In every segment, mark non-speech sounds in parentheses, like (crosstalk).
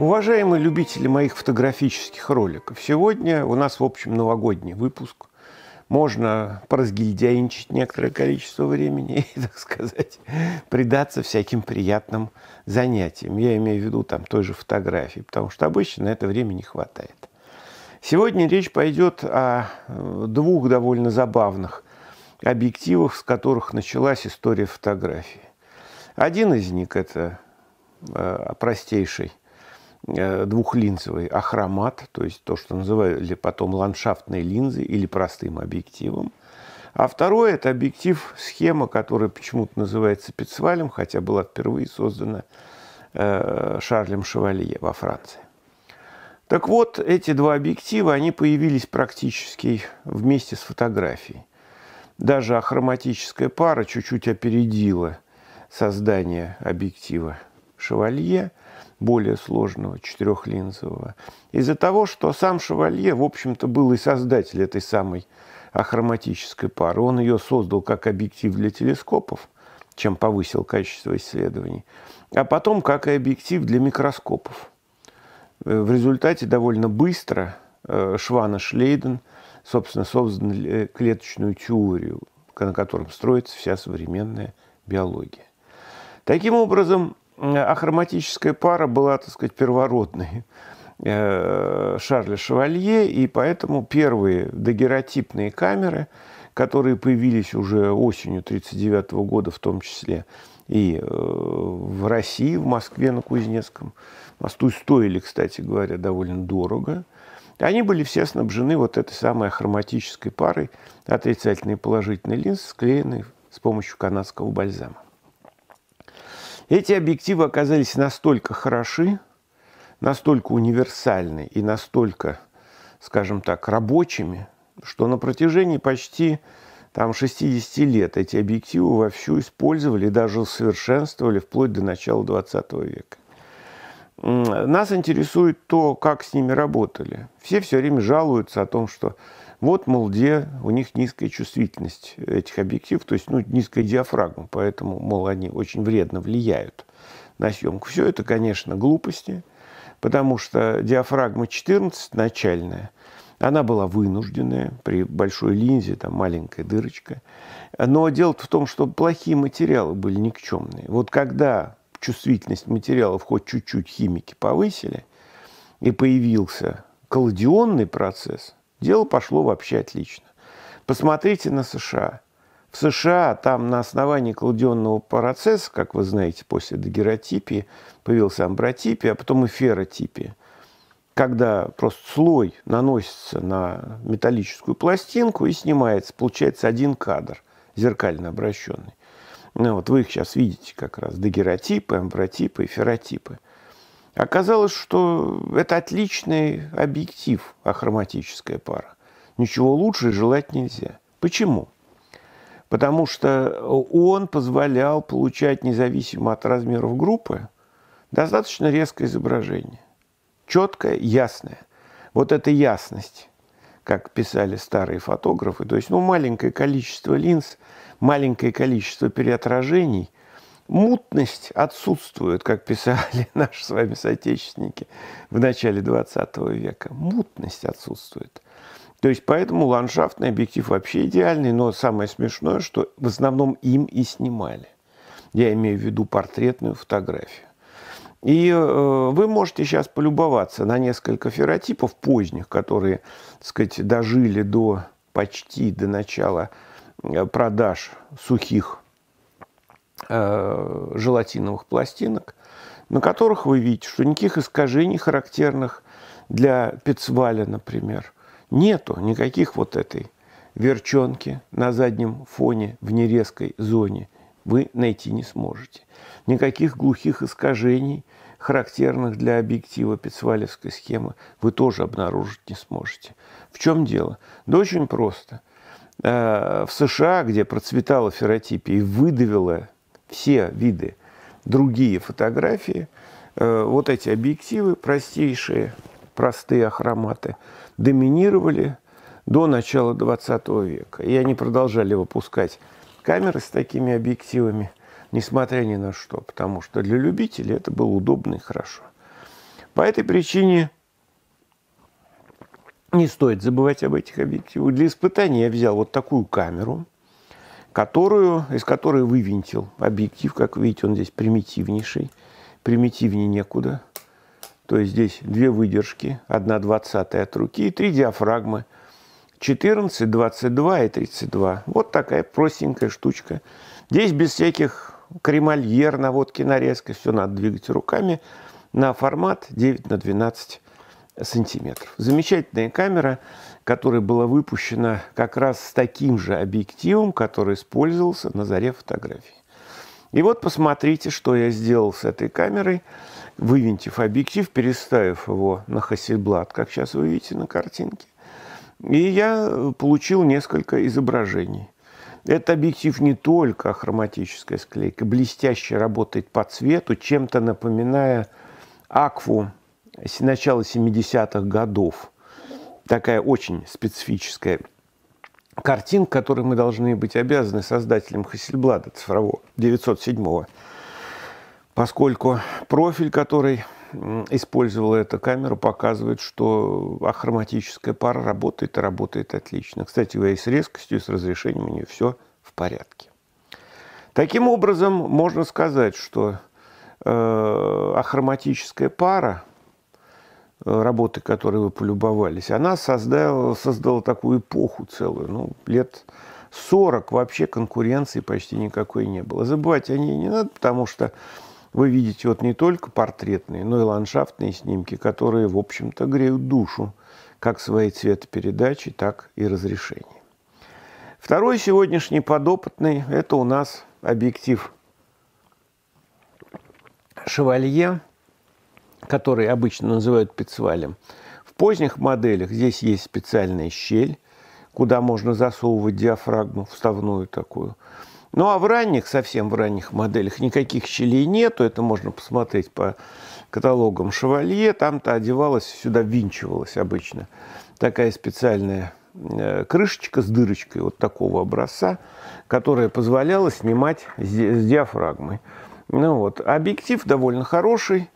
Уважаемые любители моих фотографических роликов, сегодня у нас, в общем, новогодний выпуск. Можно поразгильдяйничать некоторое количество времени (laughs) и, так сказать, предаться всяким приятным занятиям. Я имею в виду там той же фотографии, потому что обычно на это время не хватает. Сегодня речь пойдет о э, двух довольно забавных объективах, с которых началась история фотографии. Один из них – это э, простейший Э, двухлинзовый, ахромат, то есть то, что называли потом ландшафтной линзой или простым объективом. А второе – это объектив-схема, которая почему-то называется Пицвалем, хотя была впервые создана э, Шарлем Шевалье во Франции. Так вот, эти два объектива, они появились практически вместе с фотографией. Даже ахроматическая пара чуть-чуть опередила создание объектива Шевалье более сложного, четырехлинзового. Из-за того, что сам Шевалье, в общем-то, был и создатель этой самой ахроматической пары. Он ее создал как объектив для телескопов, чем повысил качество исследований, а потом как и объектив для микроскопов. Э, в результате довольно быстро э, Швана Шлейден, собственно, создал э, клеточную теорию, на котором строится вся современная биология. Таким образом, ахроматическая пара была, так сказать, первородной. Э, Шарля Шевалье, и поэтому первые дагеротипные камеры, которые появились уже осенью 1939 года, в том числе и э, в России, в Москве на Кузнецком, мосту стоили, кстати говоря, довольно дорого. Они были все снабжены вот этой самой хроматической парой отрицательной и положительной линзы, склеенной с помощью канадского бальзама. Эти объективы оказались настолько хороши, настолько универсальны и настолько, скажем так, рабочими, что на протяжении почти там, 60 лет эти объективы вовсю использовали, даже совершенствовали вплоть до начала 20 века. Нас интересует то, как с ними работали. Все все время жалуются о том, что вот, мол, где у них низкая чувствительность этих объективов, то есть ну, низкая диафрагма, поэтому, мол, они очень вредно влияют на съемку. Все это, конечно, глупости, потому что диафрагма 14 начальная, она была вынужденная, при большой линзе, там маленькая дырочка. Но дело в том, что плохие материалы были никчемные. Вот когда чувствительность материалов хоть чуть-чуть химики повысили, и появился колодионный процесс – Дело пошло вообще отлично. Посмотрите на США. В США там на основании колодионного процесса, как вы знаете, после дагеротипии появился амбротипия, а потом и Когда просто слой наносится на металлическую пластинку и снимается, получается один кадр, зеркально обращенный. Ну, вот вы их сейчас видите как раз, дагеротипы, амбротипы, феротипы – Оказалось, что это отличный объектив, ахроматическая пара. Ничего лучше желать нельзя. Почему? Потому что он позволял получать, независимо от размеров группы, достаточно резкое изображение. Четкое, ясное. Вот эта ясность, как писали старые фотографы, то есть ну, маленькое количество линз, маленькое количество переотражений – Мутность отсутствует, как писали (laughs) наши с вами соотечественники в начале 20 века. Мутность отсутствует. То есть поэтому ландшафтный объектив вообще идеальный, но самое смешное, что в основном им и снимали. Я имею в виду портретную фотографию. И э, вы можете сейчас полюбоваться на несколько феротипов поздних, которые, так сказать, дожили до почти до начала э, продаж сухих Э, желатиновых пластинок, на которых вы видите, что никаких искажений характерных для Пицваля, например, нету никаких вот этой верчонки на заднем фоне в нерезкой зоне вы найти не сможете. Никаких глухих искажений, характерных для объектива Пицвалевской схемы, вы тоже обнаружить не сможете. В чем дело? Да очень просто. Э, в США, где процветала ферротипия и выдавила все виды, другие фотографии, э, вот эти объективы простейшие, простые ахроматы, доминировали до начала 20 века. И они продолжали выпускать камеры с такими объективами, несмотря ни на что, потому что для любителей это было удобно и хорошо. По этой причине не стоит забывать об этих объективах. Для испытания я взял вот такую камеру – которую, из которой вывинтил объектив. Как видите, он здесь примитивнейший, примитивнее некуда. То есть здесь две выдержки, одна двадцатая от руки и три диафрагмы. 14, 22 и 32. Вот такая простенькая штучка. Здесь без всяких кремольер, наводки, нарезка. Все надо двигать руками на формат 9 на 12 сантиметров. Замечательная камера, которая была выпущена как раз с таким же объективом, который использовался на заре фотографии. И вот посмотрите, что я сделал с этой камерой, вывинтив объектив, переставив его на Hasselblad, как сейчас вы видите на картинке. И я получил несколько изображений. Этот объектив не только хроматическая склейка, блестяще работает по цвету, чем-то напоминая акву с начала 70-х годов. Такая очень специфическая картинка, которой мы должны быть обязаны создателям Хассельблада цифрового 907-го, поскольку профиль, который использовала эта камера, показывает, что ахроматическая пара работает и работает отлично. Кстати, и с резкостью и с разрешением у нее все в порядке. Таким образом, можно сказать, что э, ахроматическая пара – Э, работы, которые вы полюбовались, она создала, создала такую эпоху целую, ну, лет 40 вообще конкуренции почти никакой не было. Забывать о ней не надо, потому что вы видите вот не только портретные, но и ландшафтные снимки, которые, в общем-то, греют душу, как своей цветопередачи, так и разрешения. Второй сегодняшний подопытный – это у нас объектив «Шевалье» который обычно называют пиццвалем, в поздних моделях здесь есть специальная щель, куда можно засовывать диафрагму, вставную такую. Ну а в ранних, совсем в ранних моделях никаких щелей нету, это можно посмотреть по каталогам Шевалье, там-то одевалась, сюда винчивалась обычно такая специальная э, крышечка с дырочкой вот такого образца, которая позволяла снимать с диафрагмой. Ну вот, объектив довольно хороший,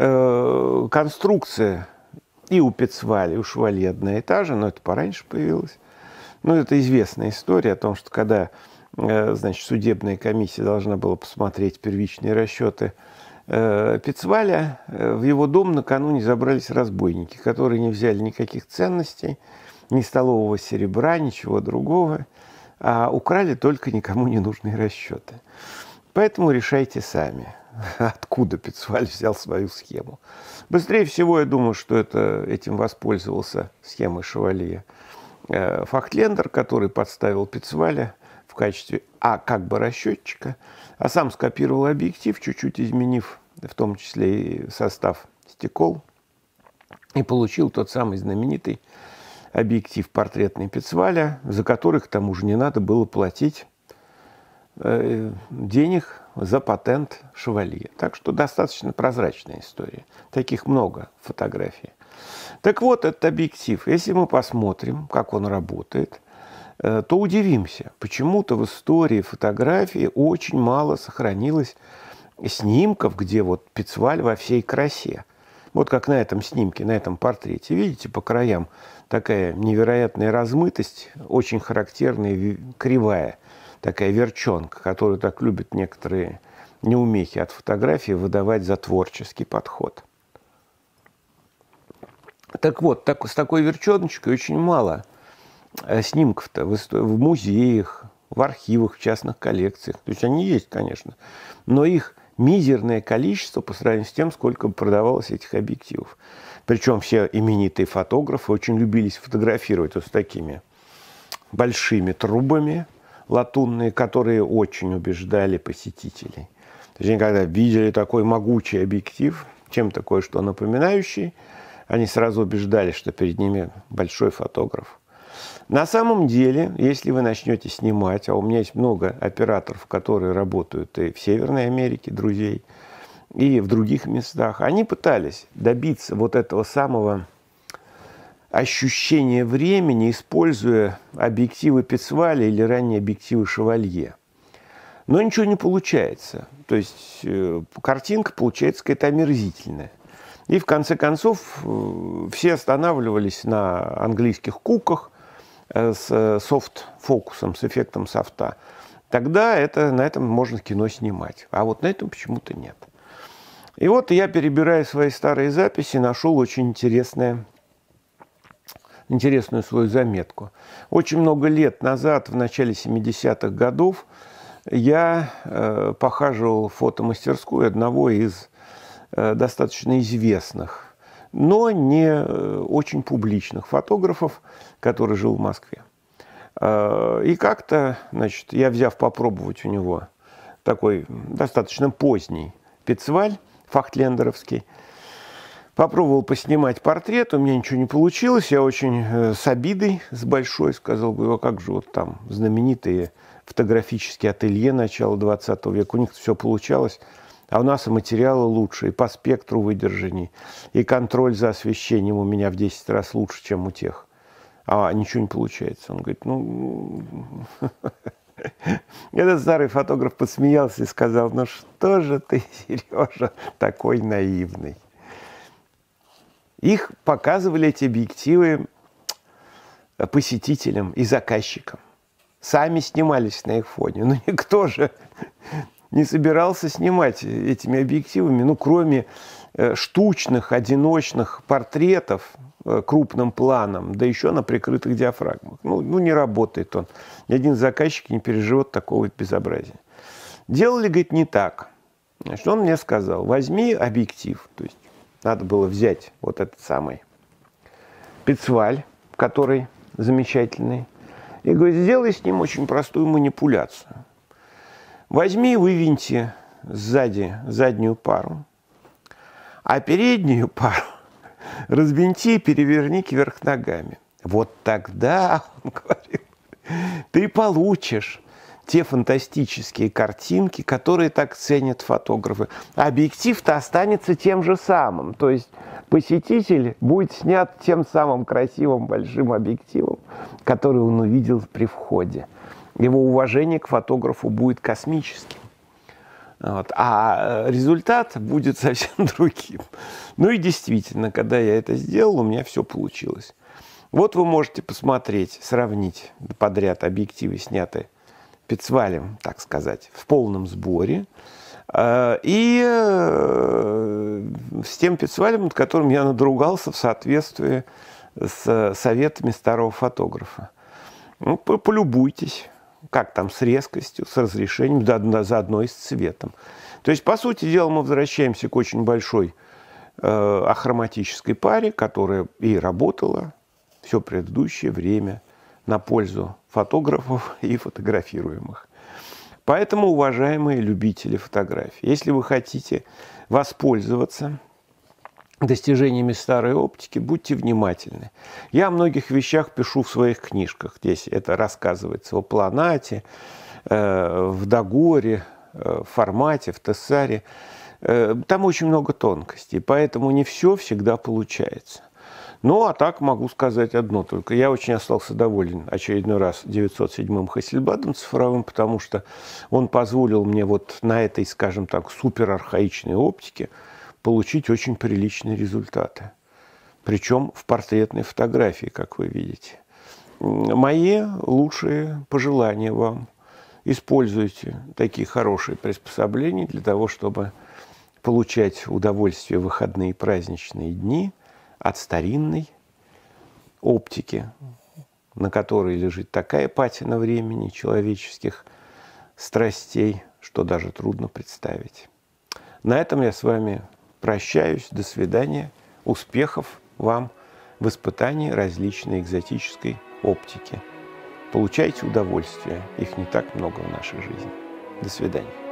Э, конструкция и у Пецвали, у Швали одна и та же, но это пораньше появилось. Ну, это известная история о том, что когда э, значит, судебная комиссия должна была посмотреть первичные расчеты э, Пецваля, э, в его дом накануне забрались разбойники, которые не взяли никаких ценностей, ни столового серебра, ничего другого, а украли только никому не нужные расчеты. Поэтому решайте сами, (laughs) откуда Пиццваль взял свою схему. Быстрее всего, я думаю, что это, этим воспользовался схемой Шевалье. Э, Фахтлендер, который подставил Пиццваля в качестве А как бы расчетчика, а сам скопировал объектив, чуть-чуть изменив в том числе и состав стекол, и получил тот самый знаменитый объектив портретный Пиццваля, за который, к тому же, не надо было платить Э, денег за патент шевалье. Так что достаточно прозрачная история. Таких много фотографий. Так вот, этот объектив, если мы посмотрим, как он работает, э, то удивимся. Почему-то в истории фотографии очень мало сохранилось снимков, где вот Пицваль во всей красе. Вот как на этом снимке, на этом портрете. Видите, по краям такая невероятная размытость, очень характерная, кривая – такая верчонка, которую так любят некоторые неумехи от фотографии выдавать за творческий подход. Так вот, так, с такой верчоночкой очень мало э, снимков-то в, в музеях, в архивах, в частных коллекциях. То есть они есть, конечно, но их мизерное количество по сравнению с тем, сколько продавалось этих объективов. Причем все именитые фотографы очень любились фотографировать вот с такими большими трубами – латунные, которые очень убеждали посетителей. То есть они когда видели такой могучий объектив, чем такое, что напоминающий, они сразу убеждали, что перед ними большой фотограф. На самом деле, если вы начнете снимать, а у меня есть много операторов, которые работают и в Северной Америке, друзей, и в других местах, они пытались добиться вот этого самого ощущение времени, используя объективы Пицвали или ранние объективы Шевалье. Но ничего не получается. То есть э, картинка получается какая-то омерзительная. И в конце концов э, все останавливались на английских куках э, с софт-фокусом, с эффектом софта. Тогда это, на этом можно кино снимать. А вот на этом почему-то нет. И вот я, перебирая свои старые записи, нашел очень интересное интересную свою заметку. Очень много лет назад, в начале 70-х годов, я э, похаживал в фотомастерскую одного из э, достаточно известных, но не э, очень публичных фотографов, который жил в Москве. Э, и как-то, значит, я взяв попробовать у него такой достаточно поздний пиццваль фахтлендеровский – Попробовал поснимать портрет, у меня ничего не получилось. Я очень э, с обидой, с большой, сказал бы, а как же вот там знаменитые фотографические ателье начала 20 века, у них все получалось. А у нас и материалы лучше, и по спектру выдержаний, и контроль за освещением у меня в 10 раз лучше, чем у тех. А ничего не получается. Он говорит, ну... ну». (laughs) Этот старый фотограф подсмеялся и сказал, ну что же ты, (laughs) Сережа, такой наивный. Их показывали эти объективы э, посетителям и заказчикам. Сами снимались на их фоне. Но (laughs) никто же не собирался снимать этими объективами, ну, кроме э, штучных, одиночных портретов э, крупным планом, да еще на прикрытых диафрагмах. Ну, ну не работает он. Ни один заказчик не переживет такого безобразия. Делали, говорит, не так. Значит, он мне сказал, возьми объектив, то есть надо было взять вот этот самый пицваль, который замечательный, и говорит, сделай с ним очень простую манипуляцию. Возьми и вывиньте сзади заднюю пару, а переднюю пару (laughs) развинти и переверни кверх ногами. Вот тогда, (laughs) он говорил, ты получишь те фантастические картинки, которые так ценят фотографы. А объектив-то останется тем же самым. То есть посетитель будет снят тем самым красивым большим объективом, который он увидел при входе. Его уважение к фотографу будет космическим. Вот. А результат будет (laughs) совсем другим. Ну и действительно, когда я это сделал, у меня все получилось. Вот вы можете посмотреть, сравнить подряд объективы, снятые Пицвалем, так сказать, в полном сборе. Э, и э, с тем Пицвалем, над которым я надругался в соответствии с советами старого фотографа. Ну, полюбуйтесь, как там с резкостью, с разрешением, заодно и с цветом. То есть, по сути дела, мы возвращаемся к очень большой э, ахроматической паре, которая и работала все предыдущее время – на пользу фотографов (laughs) и фотографируемых. Поэтому, уважаемые любители фотографий, если вы хотите воспользоваться достижениями старой оптики, будьте внимательны. Я о многих вещах пишу в своих книжках. Здесь это рассказывается в Планате, э, в Дагоре, э, в формате, в Тессаре. Э, там очень много тонкостей, поэтому не все всегда получается. Ну, а так могу сказать одно только. Я очень остался доволен очередной раз 907-м Хасельбадом цифровым, потому что он позволил мне вот на этой, скажем так, суперархаичной оптике получить очень приличные результаты. Причем в портретной фотографии, как вы видите. Мои лучшие пожелания вам. Используйте такие хорошие приспособления для того, чтобы получать удовольствие в выходные и праздничные дни – от старинной оптики, на которой лежит такая патина времени человеческих страстей, что даже трудно представить. На этом я с вами прощаюсь. До свидания. Успехов вам в испытании различной экзотической оптики. Получайте удовольствие. Их не так много в нашей жизни. До свидания.